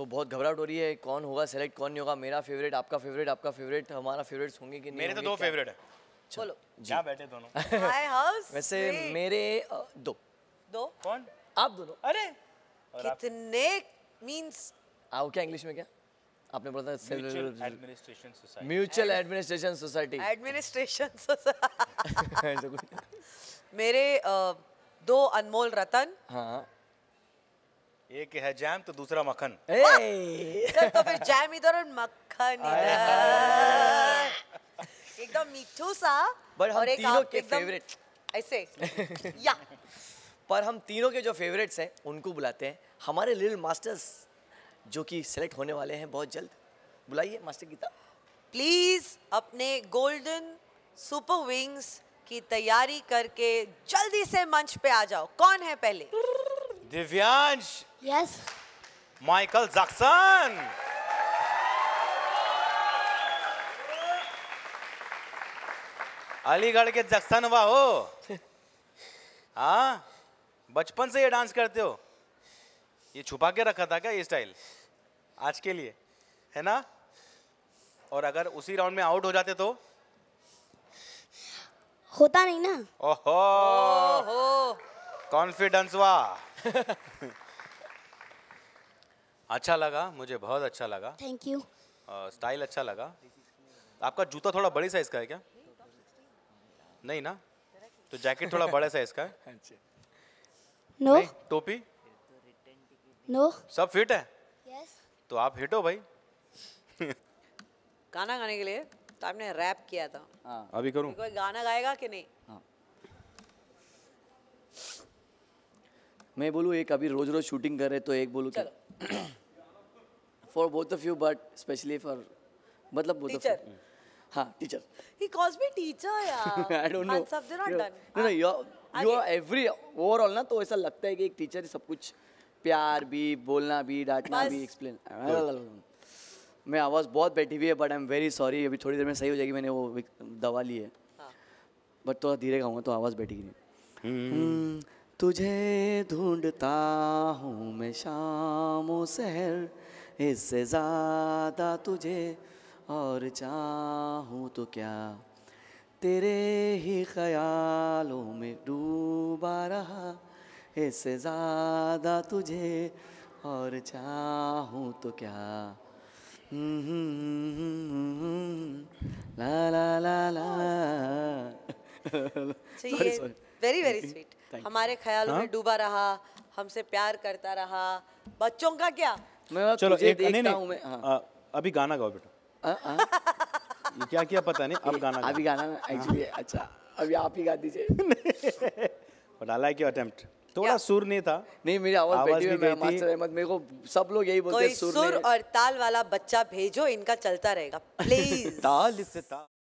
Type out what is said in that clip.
सो बहुत घबराहट हो रही है कौन होगा सेलेक्ट कौन नहीं होगा मेरा फेवरेट आपका फेवरेट आपका फेवरेट हमारा फेवरेट्स होंगे कि नहीं मेरे तो दो फेवरेट है चलो जा बैठे दोनों हाय हाउस वैसे मेरे दो दो कौन आप दोनों अरे कितने मींस आओ क्या इंग्लिश में क्या आपने बोला था administration society mutual administration society administration society मेरे दो अनमोल रतन हाँ एक है जैम तो दूसरा मक्खन तो फिर जैम इधर और मक्खन एकदम मीठू सा पर हम तीनों के फेवरेट ऐसे या पर हम तीनों के जो फेवरेट्स हैं उनको बुलाते हैं हमारे लिल मास्टर्स जो कि सेलेक्ट होने वाले हैं बहुत जल्द बुलाइए मास्टर गीता प्लीज़ अपने गोल्डन सुपर विंग्स की तैयारी करके जल्दी से मंच पे आ जाओ कौन है पहले Divyansh. Yes. Michael Jackson. Aligarh के जक्सन वाह हो हाँ बचपन से ये डांस करते हो ये छुपा के रखा था क्या ये स्टाइल आज के लिए है ना और अगर उसी राउंड में आउट हो जाते तो होता नहीं ना ओहो कॉन्फिडेंस वाह अच्छा लगा मुझे बहुत अच्छा लगा थैंक यू स्टाइल अच्छा लगा आपका जूता थोड़ा बड़े साइज का है क्या नहीं ना तो जैकेट थोड़ा बड़ा साइज का है नो अच्छा। no. टोपी नो no. सब फिट है yes. तो आप हिट हो भाई गाना गाने के लिए तो आपने रैप किया था आ, हाँ। अभी करूं कोई गाना गाएगा कि नहीं आ. हाँ। मैं बोलूँ एक अभी रोज रोज शूटिंग कर रहे तो एक बोलूँ क्या for both of you but specially for मतलब बोथ ऑफ हाँ टीचर ही कॉल्स मी टीचर यार don't know know Hansab they're not done no no you are you are every overall ना तो ऐसा लगता है कि एक टीचर सब कुछ प्यार भी बोलना भी डांटना भी एक्सप्लेन मैं आवाज़ बहुत बैठी हुई है but I am very sorry अभी थोड़ी देर में सही हो जाएगी मैंने वो दवा ली है बट हाँ। तो धीरे गाऊंगा तो आवाज़ बैठेगी नहीं हम्म। हम्म। तुझे ढूंढता हूँ मैं शाम शहर इससे ज़्यादा तुझे और चाहूँ तो क्या तेरे ही ख्यालों में डूबा रहा इससे ज़्यादा तुझे और चाहूँ तो क्या ला ला ला ला वेरी वेरी स्वीट हमारे ख्यालों में हाँ? डूबा रहा हमसे प्यार करता रहा बच्चों का क्या मैं चलो एक नहीं नहीं मैं, हाँ। आ, अभी गाना गाओ बेटा हाँ, हाँ। ये क्या किया पता नहीं अब गाना अभी गाना एक्चुअली अच्छा अभी आप ही गा दीजिए डाला है क्या अटेम्प्ट थोड़ा सुर नहीं था नहीं मेरी आवाज, आवाज बैठी हुई मास्टर अहमद मेरे को सब लोग यही बोलते हैं सुर और ताल वाला बच्चा भेजो इनका चलता रहेगा प्लीज ताल से ताल